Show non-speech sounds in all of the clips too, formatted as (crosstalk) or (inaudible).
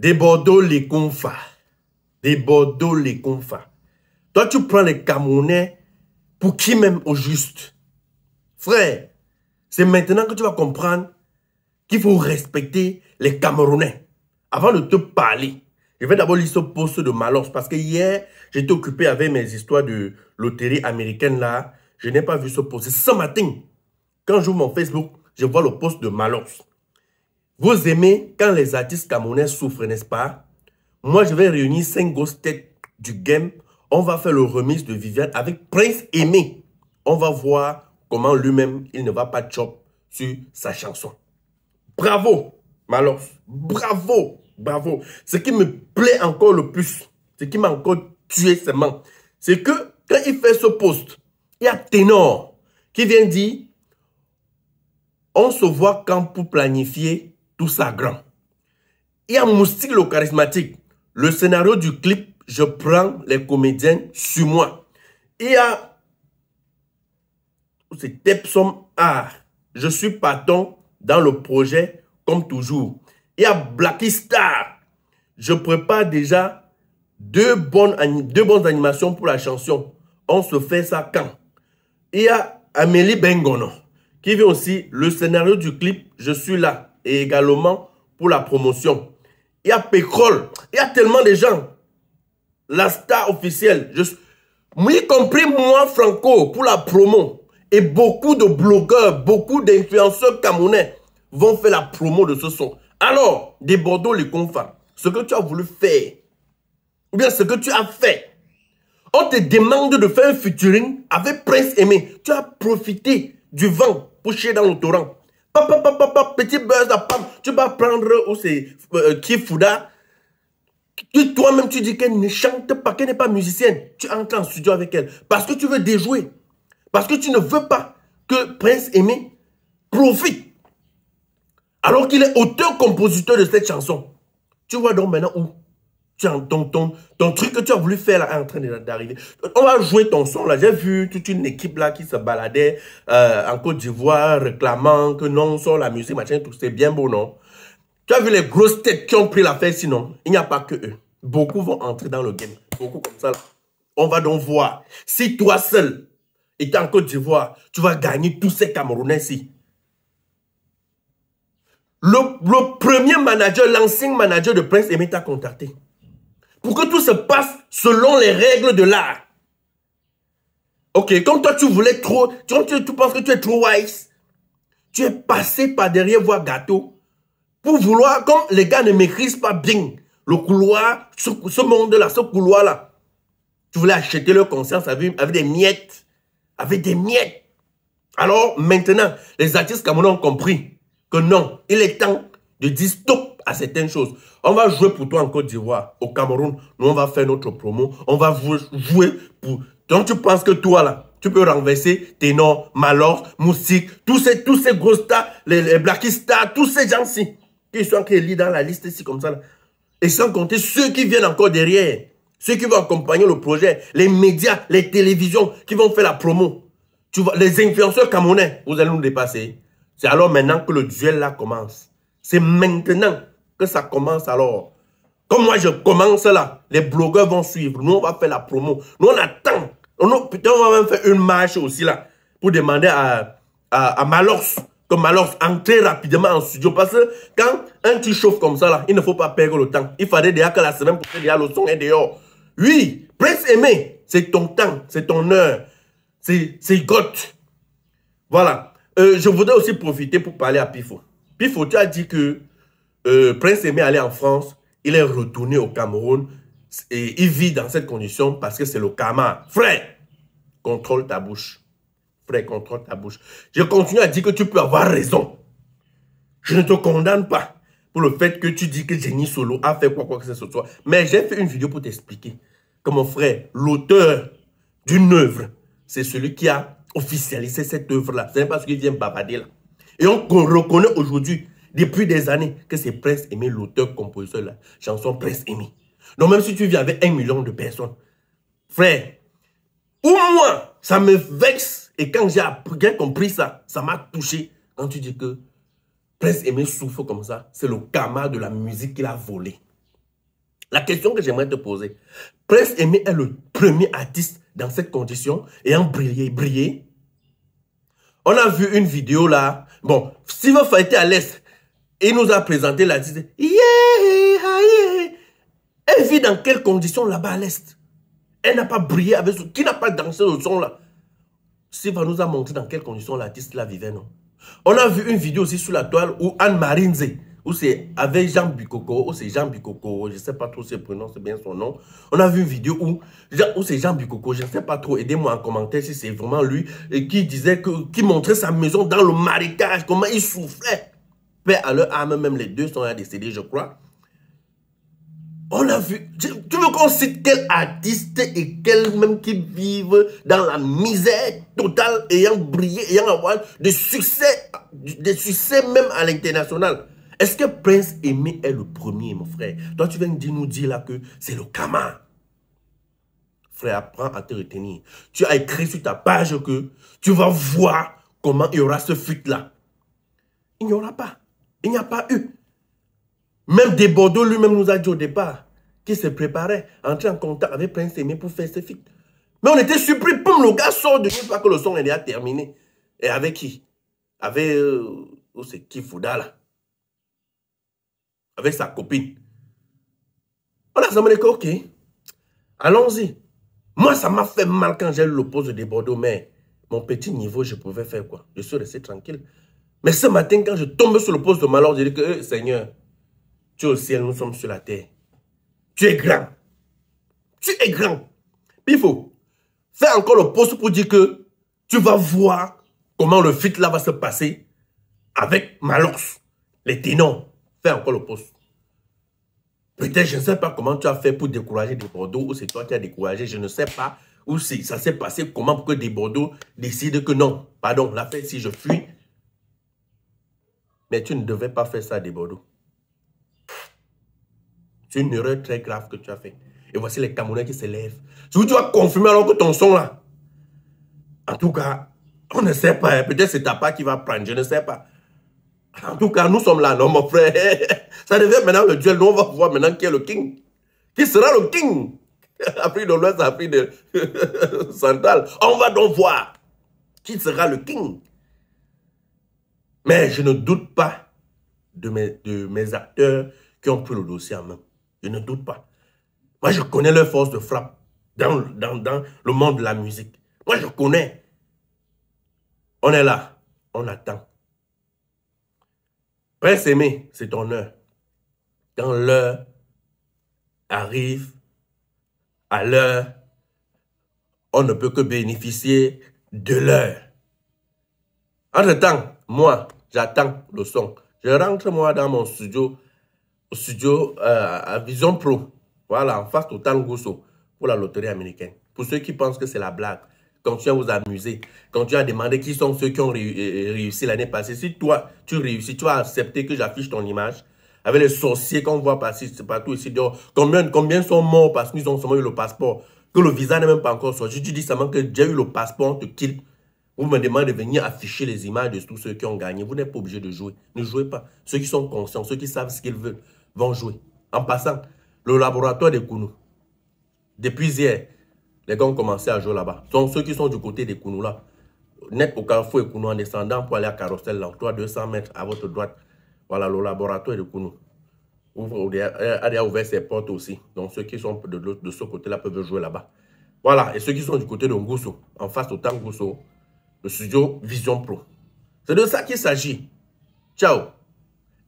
Des Bordeaux, les confas. Des Bordeaux, les confas. Toi, tu prends les Camerounais pour qui même au juste. Frère, c'est maintenant que tu vas comprendre qu'il faut respecter les Camerounais. Avant de te parler, je vais d'abord lire ce poste de Malos parce que hier, j'étais occupé avec mes histoires de loterie américaine là. Je n'ai pas vu ce poste. Ce matin, quand j'ouvre mon Facebook, je vois le poste de Malos. Vous aimez quand les artistes camerounais souffrent, n'est-ce pas Moi, je vais réunir cinq grosses du game. On va faire le remix de Viviane avec Prince Aimé. On va voir comment lui-même, il ne va pas chop sur sa chanson. Bravo, Malof. Bravo, bravo. Ce qui me plaît encore le plus, ce qui m'a encore tué seulement, c'est que quand il fait ce poste, il y a Ténor qui vient dire on se voit quand pour planifier tout ça grand. y a Moustique le charismatique, le scénario du clip, je prends les comédiens sur moi. y a c'est Tepsom Art, je suis patron dans le projet comme toujours. Il y a Blacky Star, je prépare déjà deux bonnes, deux bonnes animations pour la chanson. On se fait ça quand y a Amélie Bengono, qui vient aussi le scénario du clip, je suis là et également pour la promotion. Il y a Pécrole, il y a tellement de gens. La star officielle, je, y compris moi, Franco, pour la promo. Et beaucoup de blogueurs, beaucoup d'influenceurs camerounais vont faire la promo de ce son. Alors, des Bordeaux, les confins, ce que tu as voulu faire, ou bien ce que tu as fait, on te demande de faire un featuring avec Prince Aimé. Tu as profité du vent pour chier dans le torrent. Pop, petit buzz, tu vas prendre où c'est Kifuda. Euh, toi-même, tu dis qu'elle ne chante pas, qu'elle n'est pas musicienne. Tu entres en studio avec elle parce que tu veux déjouer. Parce que tu ne veux pas que Prince Aimé profite. Alors qu'il est auteur-compositeur de cette chanson. Tu vois donc maintenant où ton, truc que tu as voulu faire là est en train d'arriver. On va jouer ton son là. J'ai vu toute une équipe là qui se baladait euh, en Côte d'Ivoire réclamant que non, son, la musique, machin, tout. C'est bien beau, non Tu as vu les grosses têtes qui ont pris l'affaire sinon Il n'y a pas que eux. Beaucoup vont entrer dans le game. Beaucoup comme ça On va donc voir. Si toi seul, étant en Côte d'Ivoire, tu vas gagner tous ces Camerounais-ci. Le, premier manager, l'ancien manager de Prince Aimé t'a contacté pour que tout se passe selon les règles de l'art. Ok, comme toi tu voulais trop, quand tu, tu penses que tu es trop wise, tu es passé par derrière voir gâteau pour vouloir, comme les gars ne maîtrisent pas bien le couloir, ce, monde-là, ce couloir-là. Tu voulais acheter leur conscience avec, avec des miettes, avec des miettes. Alors maintenant, les artistes camerounais ont compris que non, il est temps de dire stop à certaines choses. On va jouer pour toi en Côte d'Ivoire, au Cameroun. Nous, on va faire notre promo. On va jouer pour... Donc, tu penses que toi, là, tu peux renverser Ténor, Malor, Moustique, tous ces, tous ces gros stars, les, les tous ces gens-ci qui sont élus dans la liste ici comme ça. Et sans compter ceux qui viennent encore derrière, ceux qui vont accompagner le projet, les médias, les télévisions qui vont faire la promo. Tu vois, les influenceurs camerounais, vous allez nous dépasser. C'est alors maintenant que le duel là commence. C'est maintenant que ça commence alors. Comme moi, je commence là, les blogueurs vont suivre. Nous, on va faire la promo. Nous, on attend. On, putain, on va même faire une marche aussi là pour demander à, à, Malors que Malors entre rapidement en studio. Parce que quand un petit chauffe comme ça là, il ne faut pas perdre le temps. Il fallait déjà que la semaine pour que le son est dehors. Oui, presse aimé, c'est ton temps, c'est ton heure, c'est got. Voilà. Euh, je voudrais aussi profiter pour parler à Pifo. Puis tu a dit que euh, Prince Aimé allait en France, il est retourné au Cameroun et il vit dans cette condition parce que c'est le karma. Frère, contrôle ta bouche. Frère, contrôle ta bouche. Je continue à dire que tu peux avoir raison. Je ne te condamne pas pour le fait que tu dis que Jenny Solo a fait quoi, quoi que ce soit. Mais j'ai fait une vidéo pour t'expliquer que mon frère, l'auteur d'une œuvre, c'est celui qui a officialisé cette œuvre-là. C'est pas parce qu'il vient babader là. Et on, reconnaît aujourd'hui, depuis des années, que c'est Prince Aimé, l'auteur-compositeur de la chanson Prince Aimé. Donc même si tu vis avec un million de personnes, frère, au moins, ça me vexe. Et quand j'ai bien compris ça, ça m'a touché. Quand tu dis que Prince Aimé souffre comme ça, c'est le karma de la musique qu'il a volé. La question que j'aimerais te poser, Prince Aimé est le premier artiste dans cette condition, ayant brillé, brillé, on a vu une vidéo là. Bon, Sylvain Fa était à l'Est. Il nous a présenté l'artiste. Yeah, ah, yeah. Elle vit dans quelles conditions là-bas à l'Est Elle n'a pas brillé avec ce... Qui n'a pas dansé au son là Sylvain nous a montré dans quelles conditions l'artiste la vivait, non On a vu une vidéo aussi sur la toile où Anne Marinze, ou c'est avec Jean Bucoco, ou c'est Jean Bucoco, je ne sais pas trop si je prononce bien son nom. On a vu une vidéo où, où c'est Jean Bucoco, je ne sais pas trop, aidez-moi en commentaire si c'est vraiment lui, et qui disait que, qui montrait sa maison dans le marécage, comment il souffrait. Père à leur âme, même les deux sont décédés, je crois. On a vu, tu veux qu'on cite quel artiste et quel même qui vivent dans la misère totale, ayant brillé, ayant avoir de succès, des succès même à l'international. Est-ce que Prince Aimé est le premier, mon frère Toi, tu viens nous dire là que c'est le Kama. Frère, apprends à te retenir. Tu as écrit sur ta page que tu vas voir comment il y aura ce fuite-là. Il n'y aura pas. Il n'y a pas eu. Même des lui-même nous a dit au départ qu'il se préparait à entrer en contact avec Prince Aimé pour faire ce fuite. Mais on était surpris. Poum, le gars sort de lui pas que le son est déjà terminé. Et avec qui Avec... Euh, oh, c'est qui là avec sa copine. On a dit que, ok, allons-y. Moi, ça m'a fait mal quand j'ai eu le poste de Bordeaux, mais mon petit niveau, je pouvais faire quoi Je suis resté tranquille. Mais ce matin, quand je tombe sur le poste de malheur, j'ai dit que, Seigneur, tu es au ciel, nous sommes sur la terre. Tu es grand. Tu es grand. il faut faire encore le poste pour dire que tu vas voir comment le fit là va se passer avec Malox, les ténons. Fais encore le poste. Peut-être, je ne sais pas comment tu as fait pour décourager des Bordeaux, ou c'est toi qui as découragé, je ne sais pas. Ou si ça s'est passé, comment pour que des Bordeaux décident que non, pardon, la si je fuis. Mais tu ne devais pas faire ça des Bordeaux. C'est une erreur très grave que tu as fait. Et voici les Camerounais qui s'élèvent. Si tu vas confirmer alors que ton son là. En tout cas, on ne sait pas. Hein. Peut-être c'est ta part qui va prendre. Je ne sais pas. En tout cas, nous sommes là, non, mon frère. (laughs) Ça devient maintenant le duel. Nous, on va voir maintenant qui est le king. Qui sera le king (laughs) Afrique de l'Ouest, Afrique de Sandal. (laughs) On va donc voir qui sera le king. Mais je ne doute pas de mes, de mes acteurs qui ont pris le dossier en main. Je ne doute pas. Moi, je connais leur force de frappe dans, dans, dans le monde de la musique. Moi, je connais. On est là. On attend. Prince aimé, c'est ton heure. Quand l'heure arrive, à l'heure, on ne peut que bénéficier de l'heure. Entre-temps, moi, j'attends le son. Je rentre, moi, dans mon studio, au studio euh, à Vision Pro, voilà, en face au Tangoso pour la loterie américaine. Pour ceux qui pensent que c'est la blague, quand tu as vous amuser. quand tu as demandé qui sont ceux qui ont réussi l'année passée. Si toi, tu réussis, tu vas accepter que j'affiche ton image avec les sorciers qu'on voit passer partout ici dehors. Combien, combien sont morts parce qu'ils ont seulement eu le passeport Que le visa n'est même pas encore sorti. Tu dis seulement que j'ai eu le passeport, on te quitte. Vous me demandez de venir afficher les images de tous ceux qui ont gagné. Vous n'êtes pas obligé de jouer. Ne jouez pas. Ceux qui sont conscients, ceux qui savent ce qu'ils veulent, vont jouer. En passant, le laboratoire de Kounou, depuis hier, les gars ont commencé à jouer là-bas. Donc ceux qui sont du côté des là, net au carrefour et Kounou en descendant pour aller à là. Toi, 200 mètres à votre droite. Voilà, le laboratoire de Kounou. Euh, a ouvert ses portes aussi. Donc ceux qui sont de, ce côté-là peuvent jouer là-bas. Voilà, et ceux qui sont du côté de Ngousso, en face au Tangusso, le studio Vision Pro. C'est de ça qu'il s'agit. Ciao.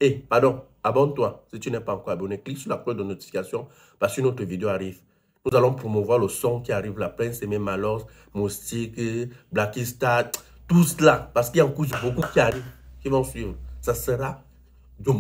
Et, eh, pardon, abonne-toi si tu n'es pas encore abonné. Clique sur la cloche de notification parce qu'une autre vidéo arrive. Nous allons promouvoir le son qui arrive, la prince et mes malheurs, Moustique, Blackistat, tout cela. Parce qu'il y a beaucoup qui arrivent, qui vont suivre. Ça sera du